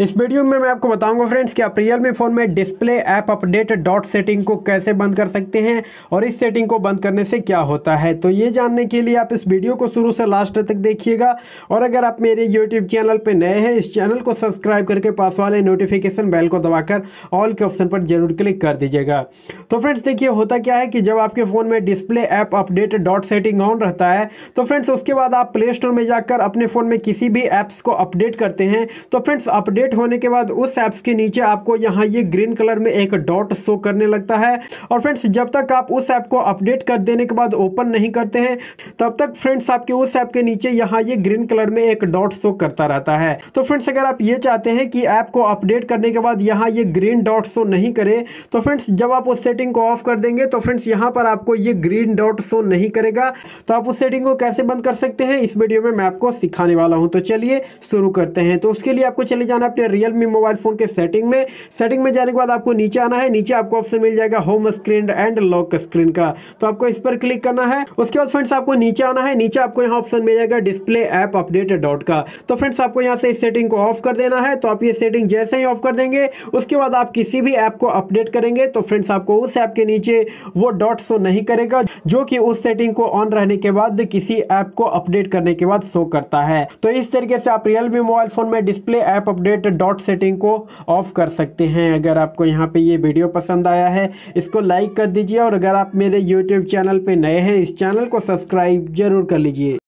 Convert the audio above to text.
इस वीडियो में मैं आपको बताऊंगा फ्रेंड्स कि आप रियल मी फ़ोन में display app update dot setting को कैसे बंद कर सकते हैं और इस सेटिंग को बंद करने से क्या होता है तो ये जानने के लिए आप इस वीडियो को शुरू से लास्ट तक देखिएगा और अगर आप मेरे यूट्यूब चैनल पर नए हैं इस चैनल को सब्सक्राइब करके पास वाले नोटिफिकेशन बेल को दबाकर ऑल के ऑप्शन पर जरूर क्लिक कर दीजिएगा तो फ्रेंड्स देखिए होता क्या है कि जब आपके फ़ोन में display app update dot setting on रहता है तो फ्रेंड्स उसके बाद आप प्ले स्टोर में जाकर अपने फ़ोन में किसी भी ऐप्स को अपडेट करते हैं तो फ्रेंड्स अपडेट अपडेट होने के बाद उस एप्स के नीचे आपको यहाँ ये ग्रीन कलर में एक डॉट शो करने लगता है और फ्रेंड्स जब तक आप उस ऐप को अपडेट कर देने के बाद ओपन नहीं करते हैं तब तक फ्रेंड्स आपके उस ऐप के नीचे यहाँ ये ग्रीन कलर में एक डॉट शो करता रहता है तो फ्रेंड्स अगर आप ये चाहते हैं कि ऐप को अपडेट करने के बाद यहाँ ये ग्रीन डॉट शो नहीं करे तो फ्रेंड्स जब आप उस सेटिंग को ऑफ कर देंगे तो फ्रेंड्स यहाँ पर आपको ये ग्रीन डॉट शो नहीं करेगा तो आप उस सेटिंग को कैसे बंद कर सकते हैं इस वीडियो में मैं आपको सिखाने वाला हूँ तो चलिए शुरू करते हैं तो उसके लिए आपको चले जाना अपने रियलमी मोबाइल फोन के सेटिंग में सेटिंग में जाने के बाद आपको नीचे आना है नीचे आपको ऑप्शन मिल जाएगा home screen and lock screen का तो आपको इस पर क्लिक करना है उसके बाद फ्रेंड्स आपको नीचे आना है नीचे आपको यहाँ ऑप्शन मिल जाएगा डिस्प्ले ऐप अपडेट डॉट का तो फ्रेंड्स आपको यहाँ से इस सेटिंग को ऑफ कर देना है तो आप ये सेटिंग जैसे ही ऑफ कर देंगे उसके बाद आप किसी भी ऐप को अपडेट करेंगे तो फ्रेंड्स आपको उस ऐप के नीचे वो डॉट शो नहीं करेगा जो कि उस सेटिंग को ऑन रहने के बाद किसी ऐप को अपडेट करने के बाद शो करता है तो इस तरीके से आप रियलमी मोबाइल फोन में display app update set dot setting को ऑफ कर सकते हैं अगर आपको यहाँ पे ये वीडियो पसंद आया है इसको लाइक कर दीजिए और अगर आप मेरे यूट्यूब चैनल पे नए हैं इस चैनल को सब्सक्राइब जरूर कर लीजिए